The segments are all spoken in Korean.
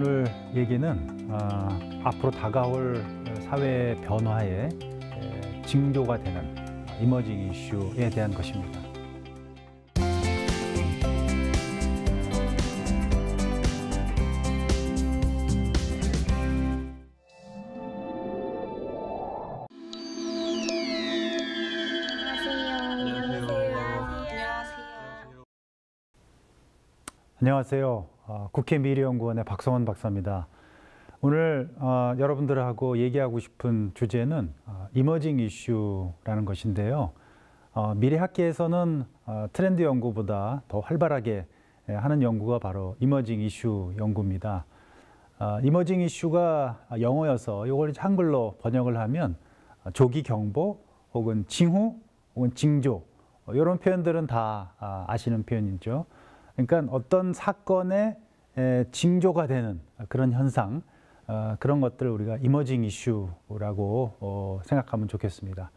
나늘 얘기는 어, 앞으로 다가올 사회 변화에 징조가 되는 이머징 이슈에 대한 것입니다. 안녕하세요. 어, 국회 미래연구원의 박성원 박사입니다. 오늘 어, 여러분들하고 얘기하고 싶은 주제는 어, 이머징 이슈라는 것인데요. 어, 미래 학계에서는 어, 트렌드 연구보다 더 활발하게 예, 하는 연구가 바로 이머징 이슈 연구입니다. 이머징 어, 이슈가 영어여서 이걸 한글로 번역을 하면 조기 경보 혹은 징후 혹은 징조 이런 표현들은 다 아, 아시는 표현이죠. 그러니까 어떤 사건의 징조가 되는 그런 현상, 어, 그런 것들을 우리가 이머징 이슈라고 어, 생각하면 좋겠습니다.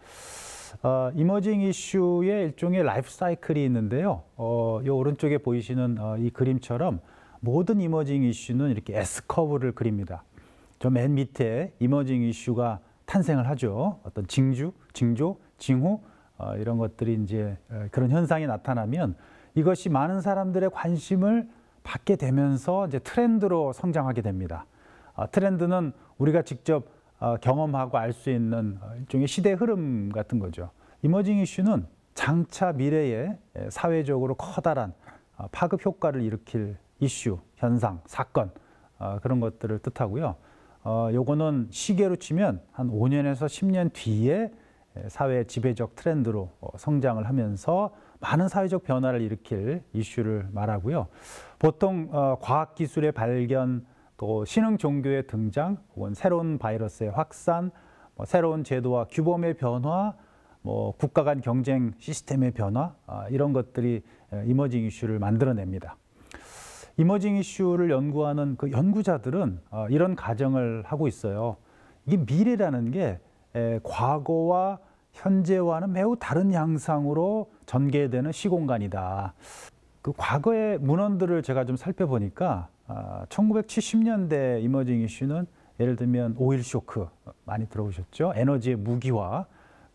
어, 이머징 이슈의 일종의 라이프 사이클이 있는데요. 어, 이 오른쪽에 보이시는 어, 이 그림처럼 모든 이머징 이슈는 이렇게 S커브를 그립니다. 저 맨 밑에 이머징 이슈가 탄생을 하죠. 어떤 징주, 징조, 징후 어, 이런 것들이 이제 그런 현상이 나타나면 이것이 많은 사람들의 관심을 받게 되면서 이제 트렌드로 성장하게 됩니다. 어, 트렌드는 우리가 직접 어, 경험하고 알 수 있는 일종의 시대 흐름 같은 거죠. 이머징 이슈는 장차 미래에 예, 사회적으로 커다란 어, 파급 효과를 일으킬 이슈, 현상, 사건 그런 것들을 뜻하고요. 요거는 시계로 치면 한 5년에서 10년 뒤에 예, 사회 지배적 트렌드로 성장을 하면서 많은 사회적 변화를 일으킬 이슈를 말하고요. 보통 어, 과학기술의 발견, 또 신흥 종교의 등장, 혹은 새로운 바이러스의 확산, 뭐 새로운 제도와 규범의 변화, 뭐 국가 간 경쟁 시스템의 변화 아, 이런 것들이 이머징 이슈를 만들어냅니다. 이머징 이슈를 연구하는 그 연구자들은 어, 이런 가정을 하고 있어요. 이게 미래라는 게 에, 과거와 현재와는 매우 다른 양상으로 전개되는 시공간이다. 그 과거의 문헌들을 제가 좀 살펴보니까 1970년대 아, 이머징 이슈는 예를 들면 오일 쇼크 많이 들어보셨죠? 에너지의 무기화,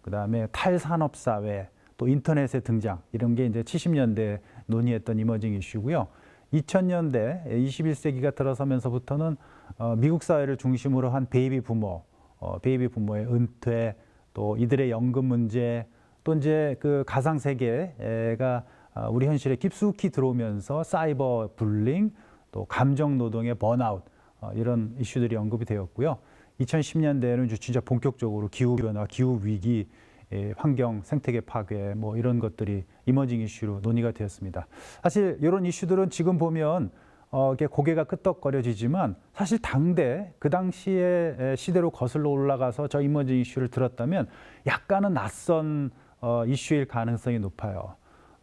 그다음에 탈산업 사회, 또 인터넷의 등장 이런 게 이제 70년대 논의했던 이머징 이슈고요. 2000년대 21세기가 들어서면서부터는 어, 미국 사회를 중심으로 한 베이비 부모, 어, 베이비 부모의 은퇴, 또 이들의 연금 문제 또 이제 그 가상 세계가 아, 우리 현실에 깊숙이 들어오면서 사이버 불링 또 감정 노동의 번아웃 어, 이런 이슈들이 언급이 되었고요. 2010년대에는 진짜 본격적으로 기후 변화, 기후 위기, 예, 환경 생태계 파괴 뭐 이런 것들이 이머징 이슈로 논의가 되었습니다. 사실 이런 이슈들은 지금 보면 어, 이게 고개가 끄떡거려지지만 사실 당대 그 당시의 시대로 거슬러 올라가서 저 이머징 이슈를 들었다면 약간은 낯선 어, 이슈일 가능성이 높아요.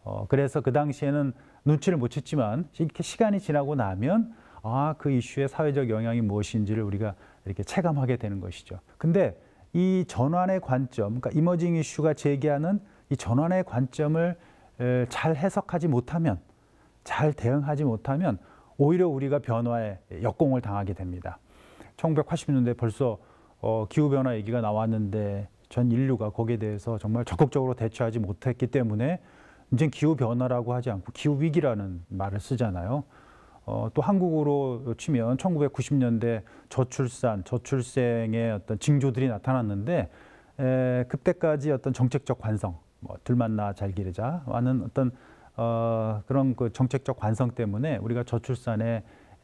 어, 그래서 그 당시에는 눈치를 못 챘지만 이렇게 시간이 지나고 나면 아, 그 이슈의 사회적 영향이 무엇인지를 우리가 이렇게 체감하게 되는 것이죠. 근데 이 전환의 관점, 그러니까 이머징 이슈가 제기하는 이 전환의 관점을 잘 해석하지 못하면 잘 대응하지 못하면 오히려 우리가 변화에 역공을 당하게 됩니다. 1980년대 벌써 어, 기후변화 얘기가 나왔는데 전 인류가 거기에 대해서 정말 적극적으로 대처하지 못했기 때문에 이제 기후변화라고 하지 않고 기후위기라는 말을 쓰잖아요. 어, 또 한국으로 치면 1990년대 저출산, 저출생의 어떤 징조들이 나타났는데 에, 그때까지 어떤 정책적 관성, 뭐, 둘만 나잘 기르자 하는 어떤 어, 그런 그 정책적 관성 때문에 우리가 저출산에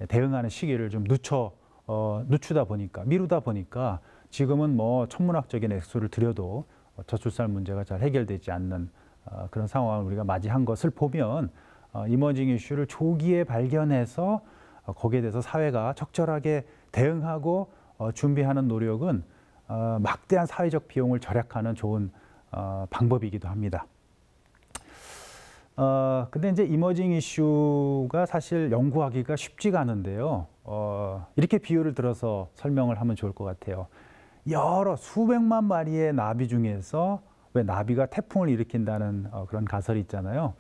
대응하는 시기를 좀 늦춰 어, 늦추다 보니까 미루다 보니까 지금은 뭐 천문학적인 액수를 들여도 저출산 문제가 잘 해결되지 않는 어, 그런 상황을 우리가 맞이한 것을 보면 어, 이머징 이슈를 조기에 발견해서 어, 거기에 대해서 사회가 적절하게 대응하고 어, 준비하는 노력은 어, 막대한 사회적 비용을 절약하는 좋은 어, 방법이기도 합니다. 어, 근데 이제 이머징 이슈가 사실 연구하기가 쉽지가 않은데요. 어, 이렇게 비유를 들어서 설명을 하면 좋을 것 같아요. 여러 수백만 마리의 나비 중에서 왜 나비가 태풍을 일으킨다는 어, 그런 가설이 있잖아요.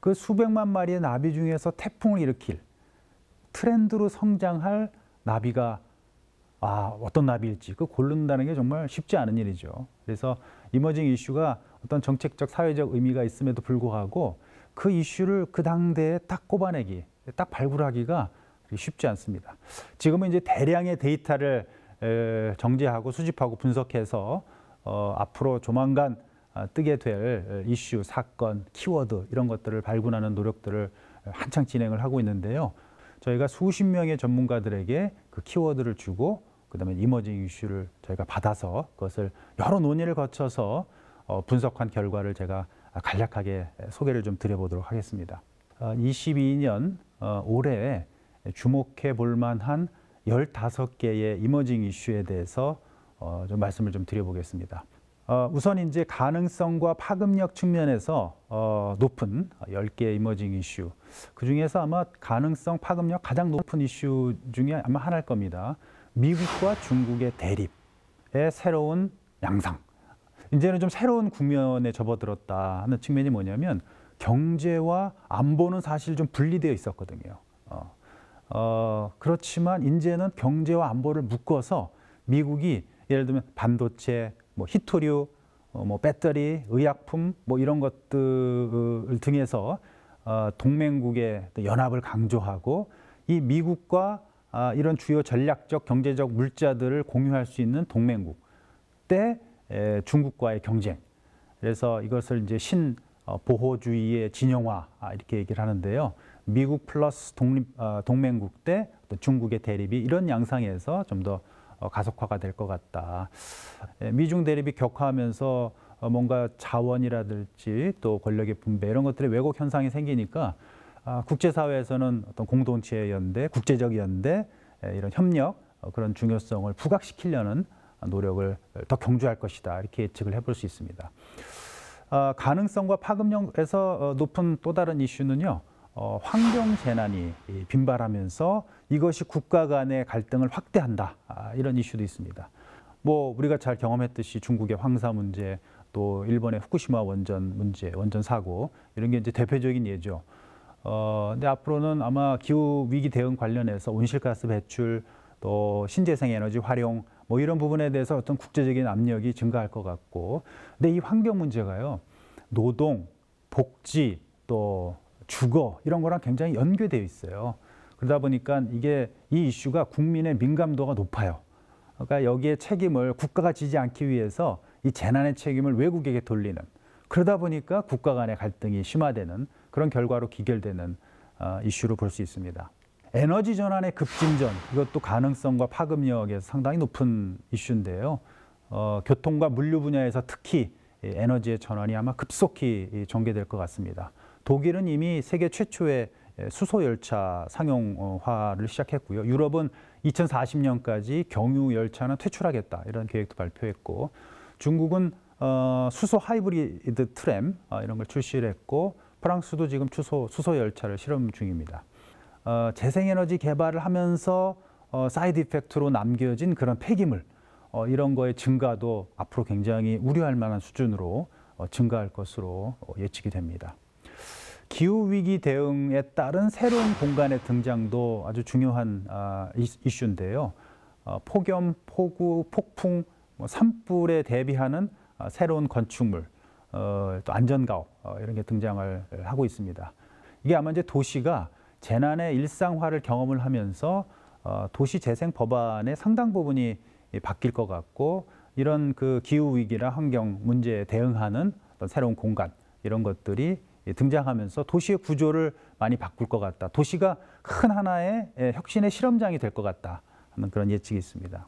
그 수백만 마리의 나비 중에서 태풍을 일으킬 트렌드로 성장할 나비가 아, 어떤 나비일지 그 고른다는 게 정말 쉽지 않은 일이죠. 그래서 이머징 이슈가 어떤 정책적 사회적 의미가 있음에도 불구하고 그 이슈를 그 당대에 딱 꼽아내기, 딱 발굴하기가 쉽지 않습니다. 지금은 이제 대량의 데이터를 정제하고 수집하고 분석해서 어, 앞으로 조만간 아, 뜨게 될 이슈, 사건, 키워드 이런 것들을 발굴하는 노력들을 한창 진행을 하고 있는데요. 저희가 수십 명의 전문가들에게 그 키워드를 주고 그다음에 이머징 이슈를 저희가 받아서 그것을 여러 논의를 거쳐서 어, 분석한 결과를 제가 아, 간략하게 소개를 좀 드려보도록 하겠습니다. 22년 어, 어, 올해 주목해 볼 만한 15개의 이머징 이슈에 대해서 어, 좀 말씀을 좀 드려보겠습니다. 우선 이제 가능성과 파급력 측면에서 높은 10개의 이머징 이슈 그중에서 아마 가능성, 파급력 가장 높은 이슈 중에 아마 하나일 겁니다. 미국과 중국의 대립의 새로운 양상 이제는 좀 새로운 국면에 접어들었다 하는 측면이 뭐냐면 경제와 안보는 사실 좀 분리되어 있었거든요. 어, 어, 그렇지만 이제는 경제와 안보를 묶어서 미국이 예를 들면 반도체, 뭐 히토류, 어, 뭐 배터리, 의약품 뭐 이런 것들 등에서 어, 동맹국의 연합을 강조하고 이 미국과 아, 이런 주요 전략적 경제적 물자들을 공유할 수 있는 동맹국 때 중국과의 경쟁. 그래서 이것을 이제 신 어, 보호주의의 진영화 아, 이렇게 얘기를 하는데요. 미국 플러스 독립, 어, 동맹국 대 중국의 대립이 이런 양상에서 좀 더 어, 가속화가 될 것 같다. 미중 대립이 격화하면서 뭔가 자원이라든지 또 권력의 분배 이런 것들의 왜곡 현상이 생기니까 아, 국제사회에서는 어떤 공동체 의 연대, 국제적 연대 이런 협력 그런 중요성을 부각시키려는 노력을 더 경주할 것이다 이렇게 예측을 해볼 수 있습니다. 어, 가능성과 파급력에서 어, 높은 또 다른 이슈는요. 어, 환경 재난이 빈발하면서 이것이 국가 간의 갈등을 확대한다 아, 이런 이슈도 있습니다. 뭐 우리가 잘 경험했듯이 중국의 황사 문제 또 일본의 후쿠시마 원전 문제 원전 사고 이런 게 이제 대표적인 예죠. 어, 근데 앞으로는 아마 기후 위기 대응 관련해서 온실가스 배출 또 신재생 에너지 활용 뭐 이런 부분에 대해서 어떤 국제적인 압력이 증가할 것 같고 근데 이 환경 문제가요 노동, 복지 또 주거 이런 거랑 굉장히 연계되어 있어요. 그러다 보니까 이게 이 이슈가 국민의 민감도가 높아요. 그러니까 여기에 책임을 국가가 지지 않기 위해서 이 재난의 책임을 외국에게 돌리는 그러다 보니까 국가 간의 갈등이 심화되는 그런 결과로 기결되는 어, 이슈로 볼 수 있습니다. 에너지 전환의 급진전 이것도 가능성과 파급력에서 상당히 높은 이슈인데요. 어, 교통과 물류 분야에서 특히 에너지의 전환이 아마 급속히 전개될 것 같습니다. 독일은 이미 세계 최초의 수소 열차 상용화를 시작했고요. 유럽은 2040년까지 경유 열차는 퇴출하겠다 이런 계획도 발표했고 중국은 어, 수소 하이브리드 트램 어, 이런 걸 출시를 했고 프랑스도 지금 수소, 수소 열차를 실험 중입니다. 어, 재생에너지 개발을 하면서 어, 사이드 이펙트로 남겨진 그런 폐기물 어, 이런 거의 증가도 앞으로 굉장히 우려할 만한 수준으로 어, 증가할 것으로 어, 예측이 됩니다. 기후 위기 대응에 따른 새로운 공간의 등장도 아주 중요한 아, 이슈인데요. 어, 폭염, 폭우, 폭풍, 뭐 산불에 대비하는 아, 새로운 건축물, 어, 또 안전가옥 어, 이런 게 등장을 하고 있습니다. 이게 아마 이제 도시가 재난의 일상화를 경험을 하면서 어, 도시 재생 법안의 상당 부분이 바뀔 것 같고 이런 그 기후 위기나 환경 문제에 대응하는 어떤 새로운 공간 이런 것들이 등장하면서 도시의 구조를 많이 바꿀 것 같다. 도시가 큰 하나의 예, 혁신의 실험장이 될 것 같다 하는 그런 예측이 있습니다.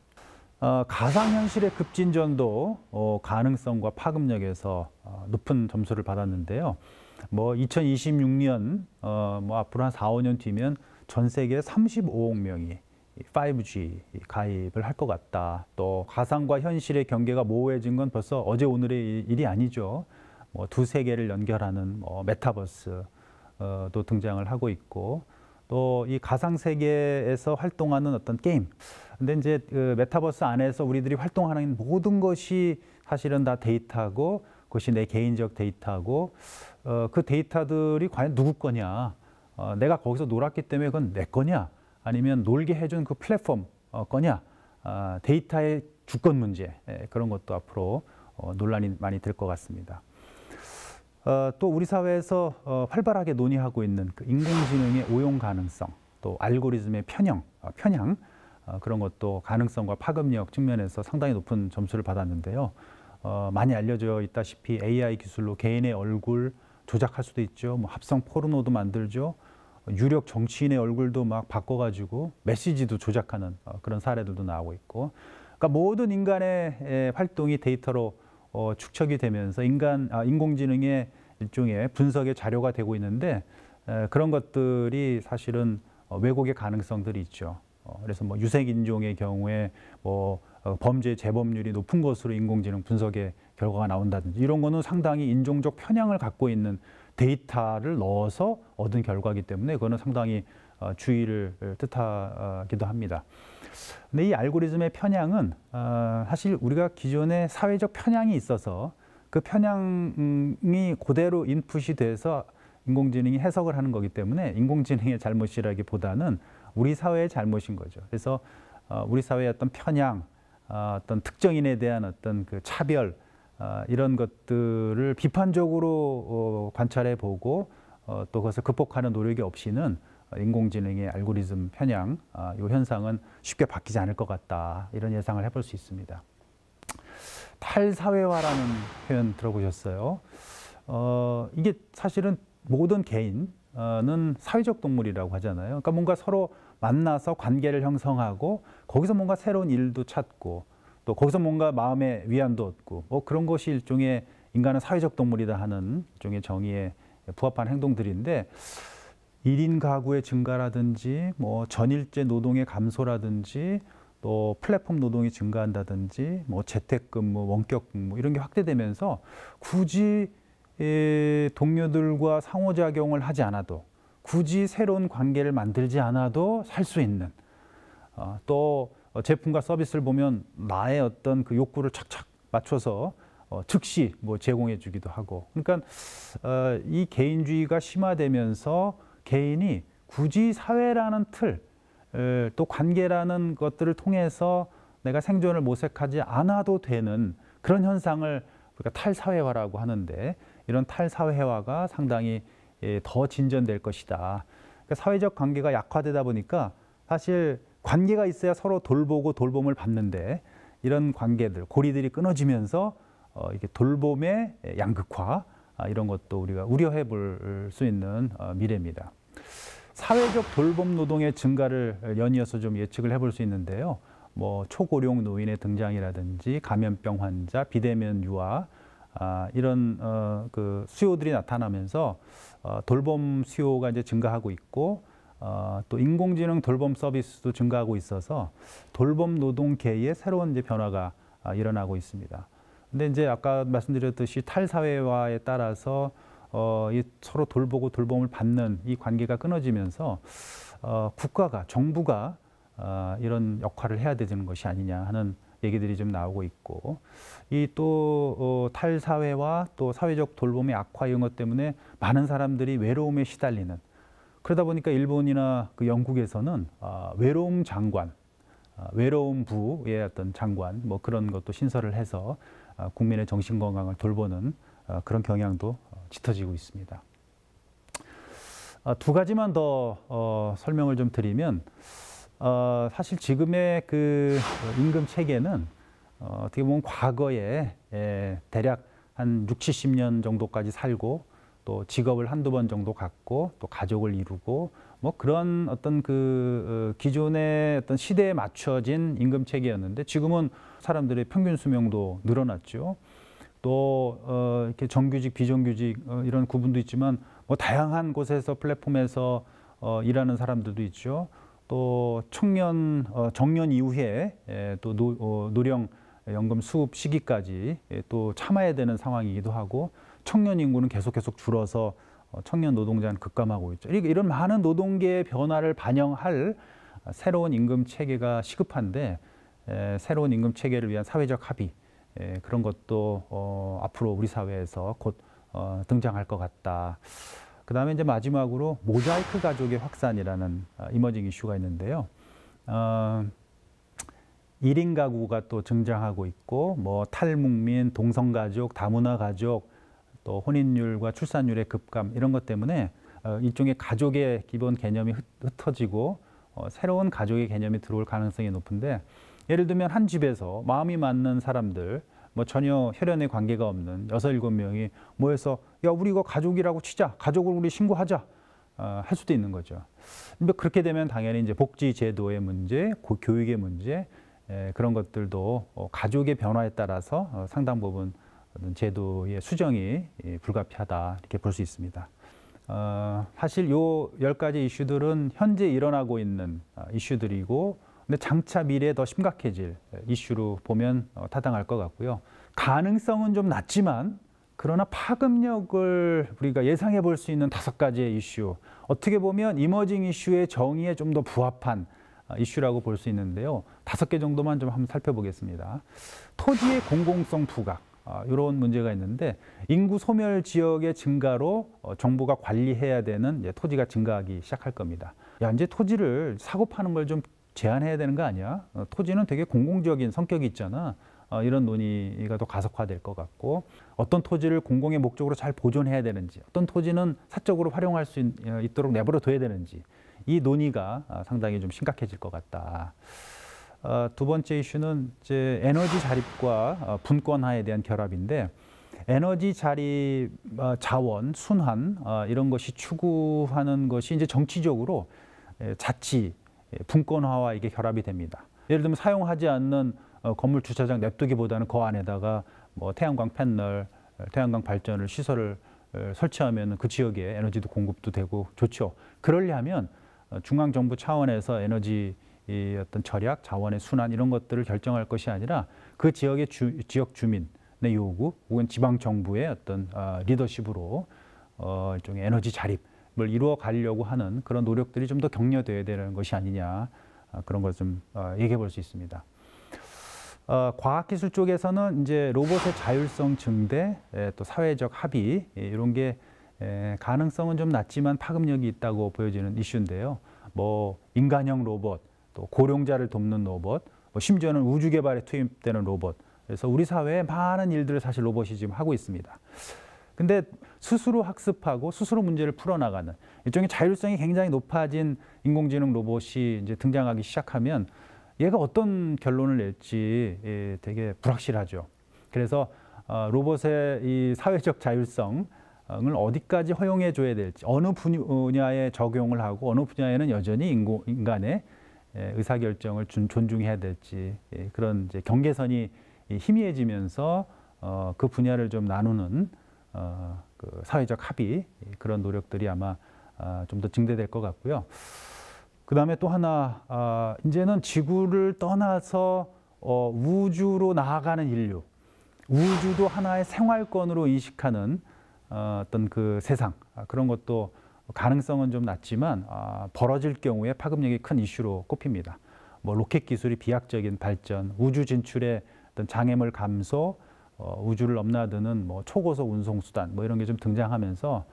어, 가상현실의 급진전도 어, 가능성과 파급력에서 어, 높은 점수를 받았는데요. 뭐 2026년 어 뭐 앞으로 한 4, 5년 뒤면 전 세계 35억 명이 5G 가입을 할 것 같다. 또 가상과 현실의 경계가 모호해진 건 벌써 어제 오늘의 일이 아니죠. 뭐 두 세계를 연결하는 뭐 메타버스도 어, 등장을 하고 있고 또 이 가상 세계에서 활동하는 어떤 게임. 근데 이제 그 메타버스 안에서 우리들이 활동하는 모든 것이 사실은 다 데이터고 그것이 내 개인적 데이터고 어, 그 데이터들이 과연 누구 거냐, 어, 내가 거기서 놀았기 때문에 그건 내 거냐, 아니면 놀게 해준 그 플랫폼 어, 거냐, 어, 데이터의 주권 문제 예, 그런 것도 앞으로 어, 논란이 많이 될 것 같습니다. 어, 또 우리 사회에서 어, 활발하게 논의하고 있는 그 인공지능의 오용 가능성, 또 알고리즘의 편향, 어, 편향 어, 그런 것도 가능성과 파급력 측면에서 상당히 높은 점수를 받았는데요. 어, 많이 알려져 있다시피 AI 기술로 개인의 얼굴, 조작할 수도 있죠. 뭐 합성 포르노도 만들죠. 유력 정치인의 얼굴도 막 바꿔가지고 메시지도 조작하는 어, 그런 사례들도 나오고 있고, 그러니까 모든 인간의 활동이 데이터로 어, 축적이 되면서 인간 아, 인공지능의 일종의 분석의 자료가 되고 있는데 그런 것들이 사실은 어, 왜곡의 가능성들이 있죠. 그래서 뭐 유색 인종의 경우에 뭐 범죄 재범률이 높은 것으로 인공지능 분석에 결과가 나온다든지 이런 거는 상당히 인종적 편향을 갖고 있는 데이터를 넣어서 얻은 결과이기 때문에 그거는 상당히 어, 주의를 뜻하기도 합니다. 근데 이 알고리즘의 편향은 어, 사실 우리가 기존에 사회적 편향이 있어서 그 편향이 그대로 인풋이 돼서 인공지능이 해석을 하는 거기 때문에 인공지능의 잘못이라기보다는 우리 사회의 잘못인 거죠. 그래서 어, 우리 사회의 어떤 편향, 어떤 특정인에 대한 어떤 그 차별 아, 이런 것들을 비판적으로 어, 관찰해 보고 어, 또 그것을 극복하는 노력이 없이는 인공지능의 알고리즘 편향, 이 아, 현상은 쉽게 바뀌지 않을 것 같다. 이런 예상을 해볼 수 있습니다. 탈사회화라는 표현 들어보셨어요. 어, 이게 사실은 모든 개인은 사회적 동물이라고 하잖아요. 그러니까 뭔가 서로 만나서 관계를 형성하고 거기서 뭔가 새로운 일도 찾고 또 거기서 뭔가 마음의 위안도 얻고 뭐 그런 것이 일종의 인간은 사회적 동물이다 하는 일종의 정의에 부합한 행동들인데 일인 가구의 증가라든지 뭐 전일제 노동의 감소라든지 또 플랫폼 노동이 증가한다든지 뭐 재택근무, 뭐 원격근무 뭐 이런 게 확대되면서 굳이 예, 동료들과 상호작용을 하지 않아도 굳이 새로운 관계를 만들지 않아도 살 수 있는 어, 또 어, 제품과 서비스를 보면 나의 어떤 그 욕구를 착착 맞춰서 어, 즉시 뭐 제공해 주기도 하고 그러니까 어, 이 개인주의가 심화되면서 개인이 굳이 사회라는 틀, 또 관계라는 것들을 통해서 내가 생존을 모색하지 않아도 되는 그런 현상을 우리가 탈사회화라고 하는데 이런 탈사회화가 상당히 예, 더 진전될 것이다. 그러니까 사회적 관계가 약화되다 보니까 사실 관계가 있어야 서로 돌보고 돌봄을 받는데 이런 관계들 고리들이 끊어지면서 어, 이게 돌봄의 양극화 아, 이런 것도 우리가 우려해 볼 수 있는 어, 미래입니다. 사회적 돌봄 노동의 증가를 연이어서 좀 예측을 해볼 수 있는데요. 뭐 초고령 노인의 등장이라든지 감염병 환자, 비대면 유아 아, 이런 어, 그 수요들이 나타나면서 어, 돌봄 수요가 이제 증가하고 있고 어, 또 인공지능 돌봄 서비스도 증가하고 있어서 돌봄 노동계의 새로운 이제 변화가 아, 일어나고 있습니다. 근데 이제 아까 말씀드렸듯이 탈사회화에 따라서 어, 이 서로 돌보고 돌봄을 받는 이 관계가 끊어지면서 어, 국가가 정부가 어, 이런 역할을 해야 되는 것이 아니냐 하는 얘기들이 좀 나오고 있고 이또 어, 탈사회와 또 사회적 돌봄의 악화 이런 것 때문에 많은 사람들이 외로움에 시달리는 그러다 보니까 일본이나 그 영국에서는 아, 외로움 장관, 아, 외로움 부의 어떤 장관 뭐 그런 것도 신설을 해서 아, 국민의 정신 건강을 돌보는 아, 그런 경향도 어, 짙어지고 있습니다. 아, 두 가지만 더 어, 설명을 좀 드리면 어, 사실 지금의 그 임금 체계는 어, 어떻게 보면 과거에 예, 대략 한 6, 70년 정도까지 살고 또 직업을 한두 번 정도 갖고 또 가족을 이루고 뭐 그런 어떤 그 어, 기존의 어떤 시대에 맞춰진 임금 체계였는데 지금은 사람들의 평균 수명도 늘어났죠. 또 어, 이렇게 정규직, 비정규직 어, 이런 구분도 있지만 뭐 다양한 곳에서 플랫폼에서 어, 일하는 사람들도 있죠. 또 청년 어, 정년 이후에 예, 또 노, 어, 노령 연금 수급 시기까지 예, 또 참아야 되는 상황이기도 하고 청년 인구는 계속 계속 줄어서 어, 청년 노동자는 급감하고 있죠. 이런 많은 노동계의 변화를 반영할 어, 새로운 임금 체계가 시급한데 새로운 임금 체계를 위한 사회적 합의 그런 것도 어, 앞으로 우리 사회에서 곧 등장할 것 같다. 그 다음에 이제 마지막으로 모자이크 가족의 확산이라는 이머징 이슈가 있는데요. 1인 가구가 또 등장하고 있고, 뭐 탈북민, 동성가족, 다문화 가족, 또 혼인율과 출산율의 급감 이런 것 때문에 어, 일종의 가족의 기본 개념이 흩어지고 어, 새로운 가족의 개념이 들어올 가능성이 높은데 예를 들면 한 집에서 마음이 맞는 사람들 뭐 전혀 혈연의 관계가 없는 여섯 일곱 명이 모여서 야 우리 이거 가족이라고 치자 가족을 우리 신고하자 어, 할 수도 있는 거죠. 근데 그렇게 되면 당연히 이제 복지 제도의 문제, 교육의 문제 에, 그런 것들도 어, 가족의 변화에 따라서 어, 상당 부분 어떤 제도의 수정이 예, 불가피하다 이렇게 볼 수 있습니다. 어, 사실 요 열 가지 이슈들은 현재 일어나고 있는 어, 이슈들이고 근데 장차 미래에 더 심각해질 어, 이슈로 보면 어, 타당할 것 같고요. 가능성은 좀 낮지만 그러나 파급력을 우리가 예상해 볼 수 있는 다섯 가지의 이슈 어떻게 보면 이머징 이슈의 정의에 좀 더 부합한 이슈라고 볼 수 있는데요. 다섯 개 정도만 좀 한번 살펴보겠습니다. 토지의 공공성 부각 이런 아, 문제가 있는데 인구 소멸 지역의 증가로 어, 정부가 관리해야 되는 토지가 증가하기 시작할 겁니다. 야 이제 토지를 사고 파는 걸 좀 제한해야 되는 거 아니야? 어, 토지는 되게 공공적인 성격이 있잖아. 어, 이런 논의가 더 가속화될 것 같고 어떤 토지를 공공의 목적으로 잘 보존해야 되는지 어떤 토지는 사적으로 활용할 수 있, 도록 내버려 둬야 되는지 이 논의가 아, 상당히 좀 심각해질 것 같다. 어, 두 번째 이슈는 이제 에너지 자립과 어, 분권화에 대한 결합인데 에너지 자립, 어, 자원, 순환 어, 이런 것이 추구하는 것이 이제 정치적으로 에, 예, 자치, 에, 예, 분권화와 이게 결합이 됩니다. 예를 들면 사용하지 않는 어, 건물 주차장 냅두기보다는 그 안에다가 뭐 태양광 패널, 어, 태양광 발전을 시설을 에, 어, 설치하면 그 지역에 에너지도 공급도 되고 좋죠. 그러려면 어, 중앙 정부 차원에서 에너지 이 어떤 절약, 자원의 순환 이런 것들을 결정할 것이 아니라 그 지역의 주, 지역 주민의 요구 혹은 지방 정부의 어떤 어, 리더십으로 어, 일종의 에너지 자립을 이루어 가려고 하는 그런 노력들이 좀 더격려되어야 되는 것이 아니냐 어, 그런 것을 좀 어, 얘기해 볼 수 있습니다. 어, 과학기술 쪽에서는 이제 로봇의 자율성 증대, 에, 예, 또 사회적 합의 에, 예, 이런 게 에, 예, 가능성은 좀 낮지만 파급력이 있다고 보여지는 이슈인데요. 뭐 인간형 로봇, 또 고령자를 돕는 로봇, 뭐 심지어는 우주 개발에 투입되는 로봇. 그래서 우리 사회에 많은 일들을 사실 로봇이 지금 하고 있습니다. 근데 스스로 학습하고 스스로 문제를 풀어나가는 일종의 자율성이 굉장히 높아진 인공지능 로봇이 이제 등장하기 시작하면 얘가 어떤 결론을 낼지 예, 되게 불확실하죠. 그래서 어, 로봇의 이 사회적 자율성을 어디까지 허용해 줘야 될지 어느 분야에 적용을 하고 어느 분야에는 여전히 인간의 예, 의사결정을 존중해야 될지 예, 그런 이제 경계선이 희미해지면서 어, 그 분야를 좀 나누는 어, 그 사회적 합의 예, 그런 노력들이 아마 아, 좀더 증대될 것 같고요. 그 다음에 또 하나 아, 이제는 지구를 떠나서 어, 우주로 나아가는 인류, 우주도 하나의 생활권으로 인식하는 어떤 그 세상 아, 그런 것도 가능성은 좀 낮지만 아, 벌어질 경우에 파급력이 큰 이슈로 꼽힙니다. 뭐 로켓 기술이 비약적인 발전, 우주 진출의 어떤 장애물 감소, 어, 우주를 넘나드는 뭐 초고속 운송 수단 뭐 이런 게 좀 등장하면서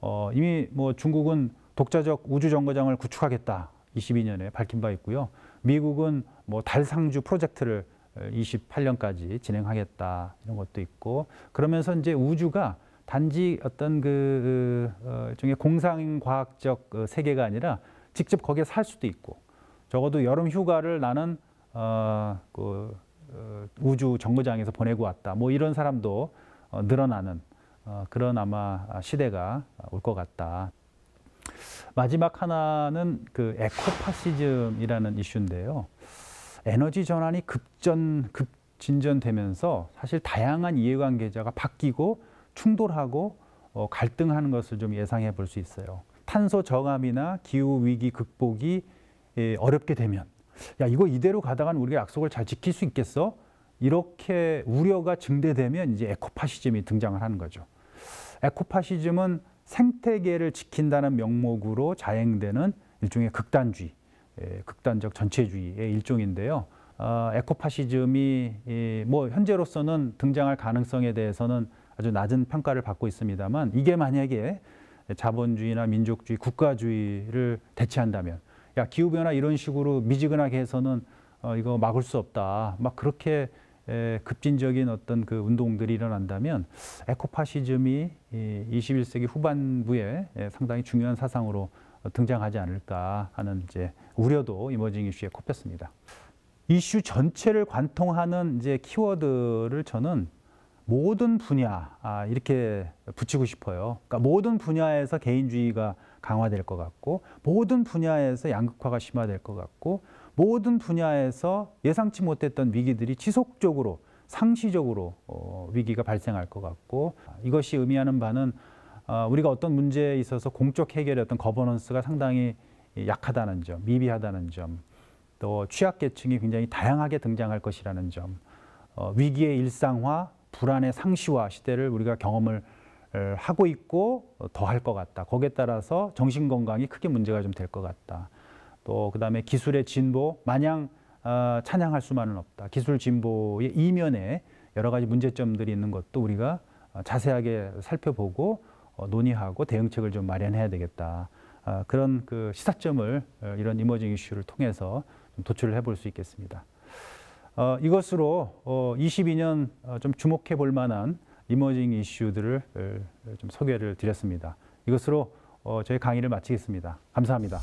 어, 이미 뭐 중국은 독자적 우주 정거장을 구축하겠다 22년에 밝힌 바 있고요. 미국은 뭐 달 상주 프로젝트를 28년까지 진행하겠다 이런 것도 있고 그러면서 이제 우주가 단지 어떤 그, 그 어, 중에 공상과학적 어, 세계가 아니라 직접 거기에 살 수도 있고 적어도 여름 휴가를 나는 어, 그 어, 우주 정거장에서 보내고 왔다. 뭐 이런 사람도 어, 늘어나는 어, 그런 아마 시대가 올 것 같다. 마지막 하나는 그 에코파시즘이라는 이슈인데요. 에너지 전환이 급전 급진전되면서 사실 다양한 이해관계자가 바뀌고 충돌하고 어, 갈등하는 것을 좀 예상해 볼 수 있어요. 탄소 저감이나 기후 위기 극복이 예, 어렵게 되면 야 이거 이대로 가다가 우리가 약속을 잘 지킬 수 있겠어? 이렇게 우려가 증대되면 이제 에코파시즘이 등장을 하는 거죠. 에코파시즘은 생태계를 지킨다는 명목으로 자행되는 일종의 극단주의, 예, 극단적 전체주의의 일종인데요. 어, 에코파시즘이 예, 뭐 현재로서는 등장할 가능성에 대해서는 아주 낮은 평가를 받고 있습니다만 이게 만약에 자본주의나 민족주의, 국가주의를 대체한다면 야 기후변화 이런 식으로 미지근하게 해서는 어, 이거 막을 수 없다. 막 그렇게 에, 급진적인 어떤 그 운동들이 일어난다면 에코파시즘이 이 21세기 후반부에 에, 상당히 중요한 사상으로 등장하지 않을까 하는 이제 우려도 이머징 이슈에 꼽혔습니다. 이슈 전체를 관통하는 이제 키워드를 저는 모든 분야 아, 이렇게 붙이고 싶어요. 그러니까 모든 분야에서 개인주의가 강화될 것 같고 모든 분야에서 양극화가 심화될 것 같고 모든 분야에서 예상치 못했던 위기들이 지속적으로 상시적으로 어, 위기가 발생할 것 같고 아, 이것이 의미하는 바는 어, 우리가 어떤 문제에 있어서 공적 해결의 어떤 거버넌스가 상당히 약하다는 점, 미비하다는 점, 또 취약계층이 굉장히 다양하게 등장할 것이라는 점, 어, 위기의 일상화, 불안의 상시화 시대를 우리가 경험을 하고 있고 어, 더할 것 같다. 거기에 따라서 정신 건강이 크게 문제가 좀 될 것 같다. 또 그다음에 기술의 진보 마냥 아, 찬양할 수만은 없다. 기술 진보의 이면에 여러 가지 문제점들이 있는 것도 우리가 어, 자세하게 살펴보고 어, 논의하고 대응책을 좀 마련해야 되겠다. 아, 그런 그 시사점을 이런 이머징 이슈를 통해서 도출을 해볼 수 있겠습니다. 어, 이것으로 어, 22년 어, 좀 주목해 볼 만한 이머징 이슈들을 좀 소개를 드렸습니다. 이것으로 어, 저희 강의를 마치겠습니다. 감사합니다.